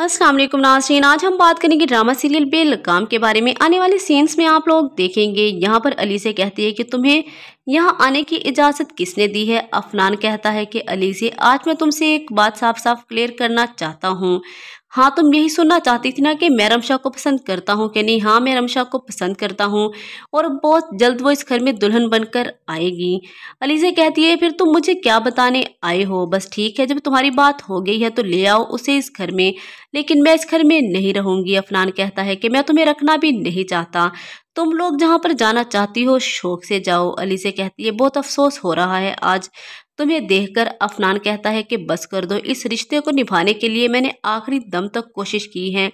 वालेकुम नाजरीन आज हम बात करेंगे ड्रामा सीरियल बेलगाम के बारे में आने वाले सीन्स में आप लोग देखेंगे यहाँ पर अली से कहती है कि तुम्हें यहाँ आने की इजाज़त किसने दी है अफनान कहता है कि अली से आज मैं तुमसे एक बात साफ साफ क्लियर करना चाहता हूँ हाँ तुम यही सुनना चाहती थी ना कि मैं रमशा को पसंद करता हूँ कि नहीं हाँ मैं रमशा को पसंद करता हूँ और बहुत जल्द वो इस घर में दुल्हन बनकर आएगी अलीजे कहती है फिर तुम मुझे क्या बताने आए हो बस ठीक है जब तुम्हारी बात हो गई है तो ले आओ उसे इस घर में लेकिन मैं इस घर में नहीं रहूँगी अफनान कहता है कि मैं तुम्हें रखना भी नहीं चाहता तुम लोग जहाँ पर जाना चाहती हो शौक से जाओ अली से कहती है बहुत अफसोस हो रहा है आज तुम्हें देखकर अफनान कहता है कि बस कर दो इस रिश्ते को निभाने के लिए मैंने आखिरी दम तक कोशिश की है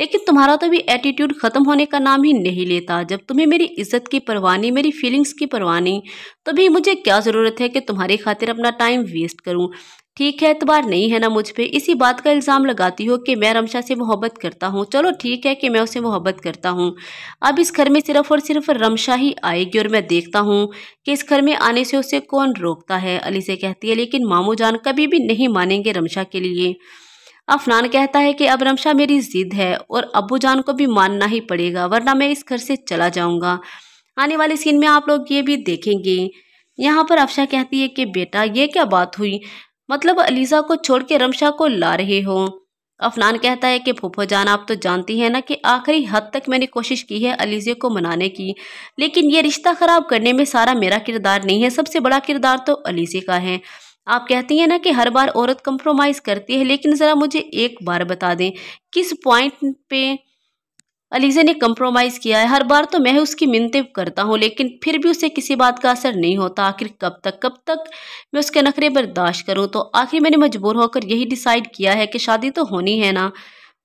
लेकिन तुम्हारा तो भी एटीट्यूड ख़त्म होने का नाम ही नहीं लेता जब तुम्हें मेरी इज्जत की परवानी मेरी फीलिंग्स की परवानी तभी मुझे क्या ज़रूरत है कि तुम्हारी खातिर अपना टाइम वेस्ट करूँ ठीक है एतबार नहीं है ना मुझ पर इसी बात का इल्ज़ाम लगाती हो कि मैं रमशा से मोहब्बत करता हूँ चलो ठीक है कि मैं उसे मोहब्बत करता हूँ अब इस घर में सिर्फ और सिर्फ रमशा ही आएगी और मैं देखता हूँ कि इस घर में आने से उसे कौन रोकता है अली से कहती है लेकिन मामू जान कभी भी नहीं मानेंगे रमशा के लिए अफनान कहता है कि अब रमशा मेरी जिद है और अबू जान को भी मानना ही पड़ेगा वरना मैं इस घर से चला जाऊँगा आने वाले सीन में आप लोग ये भी देखेंगे यहाँ पर अफशा कहती है कि बेटा ये क्या बात हुई मतलब अलीजा को छोड़ के रमशा को ला रहे हो अफनान कहता है कि फूफो जान आप तो जानती हैं ना कि आखिरी हद तक मैंने कोशिश की है अलीजे को मनाने की लेकिन ये रिश्ता ख़राब करने में सारा मेरा किरदार नहीं है सबसे बड़ा किरदार तो अलीजे का है आप कहती हैं ना कि हर बार औरत कंप्रोमाइज़ करती है लेकिन ज़रा मुझे एक बार बता दें किस पॉइंट पे अलीजे ने कम्प्रोमाइज़ किया है हर बार तो मैं उसकी मिनतें करता हूँ लेकिन फिर भी उसे किसी बात का असर नहीं होता आखिर कब तक कब तक मैं उसके नखरे बर्दाश्त करूँ तो आखिर मैंने मजबूर होकर यही डिसाइड किया है कि शादी तो होनी है ना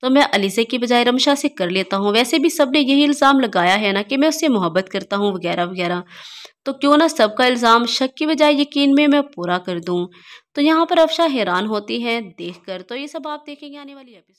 तो मैं अलीजे की बजाय रमशा से कर लेता हूँ वैसे भी सब ने यही इल्ज़ाम लगाया है ना कि मैं उससे मोहब्बत करता हूँ वगैरह वगैरह तो क्यों ना सबका इल्ज़ाम शक की बजाय यकीन में मैं पूरा कर दूँ तो यहाँ पर अफशा हैरान होती है देख कर तो ये सब आप देखेंगे आने वाली एपिसोड